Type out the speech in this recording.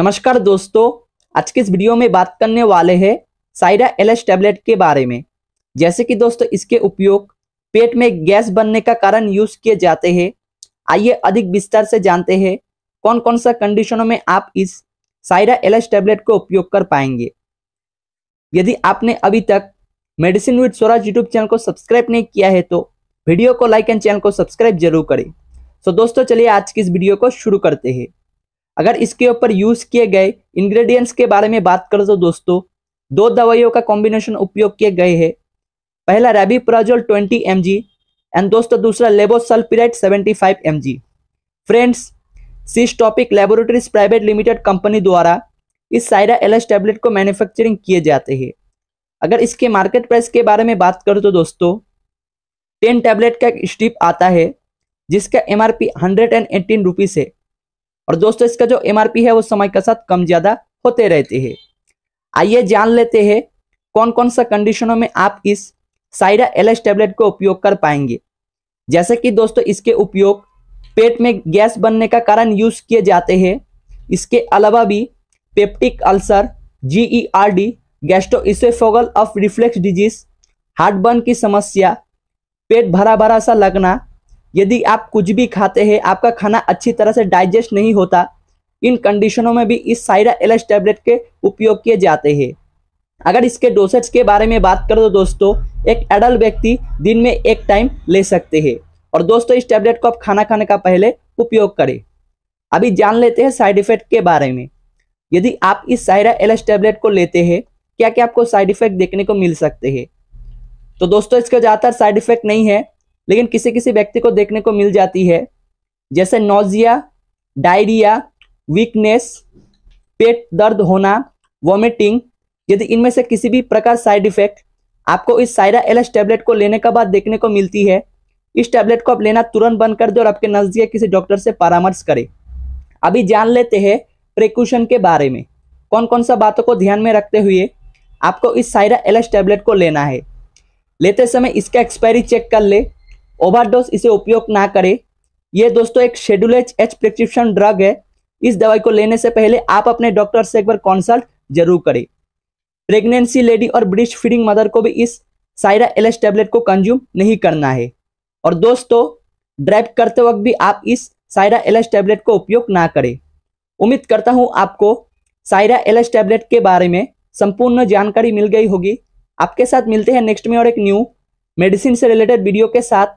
नमस्कार दोस्तों आज के इस वीडियो में बात करने वाले हैं साइरा एलएस टैबलेट के बारे में जैसे कि दोस्तों इसके उपयोग पेट में गैस बनने का कारण यूज किए जाते हैं आइए अधिक विस्तार से जानते हैं कौन कौन सा कंडीशनों में आप इस साइरा एलएस टैबलेट को उपयोग कर पाएंगे यदि आपने अभी तक medicine with Swaraj YouTube channel को सब्सक्राइब नहीं किया है तो वीडियो को लाइक एंड चैनल को सब्सक्राइब जरूर करें सो तो दोस्तों चलिए आज की इस वीडियो को शुरू करते हैं अगर इसके ऊपर यूज किए गए इंग्रेडिएंट्स के बारे में बात करें तो दोस्तों दो दवाइयों का कॉम्बिनेशन उपयोग किए गए है पहला रेबीप्राजोल ट्वेंटी एम एंड दोस्तों दूसरा levosulpiride five M friends Systopic laboratories private limited company द्वारा इस साइरा एलएस टैबलेट को मैन्युफैक्चरिंग किए जाते हैं अगर इसके मार्केट प्राइस के बारे में बात करो तो दोस्तों टेन टैबलेट तो का एक स्ट्रिप आता है जिसका M R P hundred and eighteen rupees है और दोस्तों इसका जो एमआरपी है वो समय के साथ कम ज्यादा होते रहते हैं आइए जान लेते हैं कौन कौन सा कंडीशनों में आप इस साइडा एल टेबलेट को उपयोग कर पाएंगे जैसे कि दोस्तों इसके उपयोग पेट में गैस बनने का कारण यूज किए जाते हैं इसके अलावा भी peptic ulcer GERD e gastroesophageal of reflux disease heartburn की समस्या पेट भरा भरा सा लगना यदि आप कुछ भी खाते हैं आपका खाना अच्छी तरह से डाइजेस्ट नहीं होता इन कंडीशनों में भी इस साइरा एलएस टैबलेट के उपयोग किए जाते हैं अगर इसके डोसेज के बारे में बात करो तो दोस्तों एक एडल्ट व्यक्ति दिन में एक टाइम ले सकते हैं और दोस्तों इस टैबलेट को आप खाना खाने का पहले उपयोग करें अभी जान लेते हैं साइड इफेक्ट के बारे में यदि आप इस साइरा एलएस टैबलेट को लेते हैं क्या क्या आपको साइड इफेक्ट देखने को मिल सकते हैं तो दोस्तों इसका ज़्यादातर साइड इफेक्ट नहीं है लेकिन किसी किसी व्यक्ति को देखने को मिल जाती है जैसे नोजिया डायरिया वीकनेस पेट दर्द होना वॉमिटिंग यदि इनमें से किसी भी प्रकार साइड इफेक्ट आपको इस साइरा एलएस टैबलेट को लेने के बाद देखने को मिलती है इस टैबलेट को आप लेना तुरंत बंद कर दे और आपके नज़दीक किसी डॉक्टर से परामर्श करें अभी जान लेते हैं प्रिकॉशन के बारे में कौन कौन सा बातों को ध्यान में रखते हुए आपको इस साइरा एलएस टैबलेट को लेना है लेते समय इसका एक्सपायरी चेक कर ले ओवरडोज इसे उपयोग ना करें ये दोस्तों एक schedule H H prescription drug है इस दवाई को लेने से पहले आप अपने डॉक्टर से एक बार कंसल्ट जरूर करें प्रेगनेंसी लेडी और ब्रिस्ट फीडिंग मदर को भी इस साइरा एलएस टेबलेट को कंज्यूम नहीं करना है और दोस्तों ड्राइव करते वक्त भी आप इस साइरा एलएस टेबलेट को उपयोग ना करें उम्मीद करता हूँ आपको साइरा एलएस टैबलेट के बारे में संपूर्ण जानकारी मिल गई होगी आपके साथ मिलते हैं नेक्स्ट में और एक न्यू मेडिसिन से रिलेटेड वीडियो के साथ